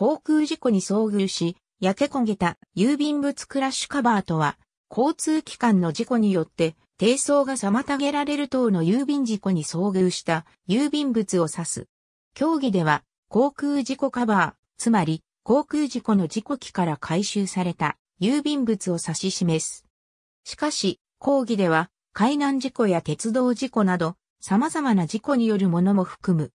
航空事故に遭遇し、焼け焦げた郵便物クラッシュカバーとは、交通機関の事故によって、低層が妨げられる等の郵便事故に遭遇した郵便物を指す。競技では、航空事故カバー、つまり、航空事故の事故機から回収された郵便物を指し示す。しかし、講義では、海難事故や鉄道事故など、様々な事故によるものも含む。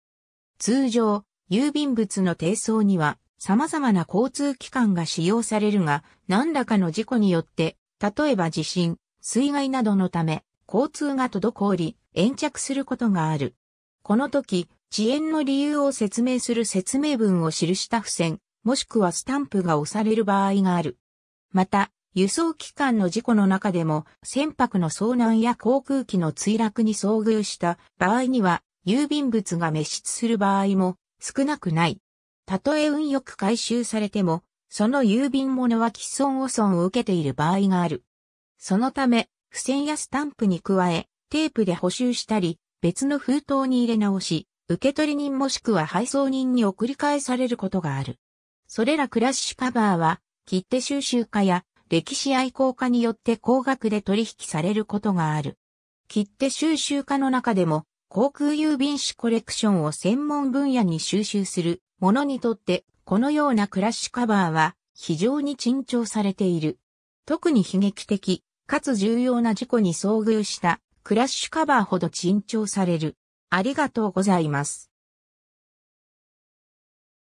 通常、郵便物の低層には、様々な交通機関が使用されるが、何らかの事故によって、例えば地震、水害などのため、交通が滞り、延着することがある。この時、遅延の理由を説明する説明文を記した付箋、もしくはスタンプが押される場合がある。また、輸送機関の事故の中でも、船舶の遭難や航空機の墜落に遭遇した場合には、郵便物が滅失する場合も少なくない。たとえ運よく回収されても、その郵便物は既存汚損を受けている場合がある。そのため、付箋やスタンプに加え、テープで補修したり、別の封筒に入れ直し、受取人もしくは配送人に送り返されることがある。それらクラッシュカバーは、切手収集家や歴史愛好家によって高額で取引されることがある。切手収集家の中でも、航空郵便紙コレクションを専門分野に収集する者にとって、このようなクラッシュカバーは非常に珍重されている。特に悲劇的、かつ重要な事故に遭遇したクラッシュカバーほど珍重される。ありがとうございます。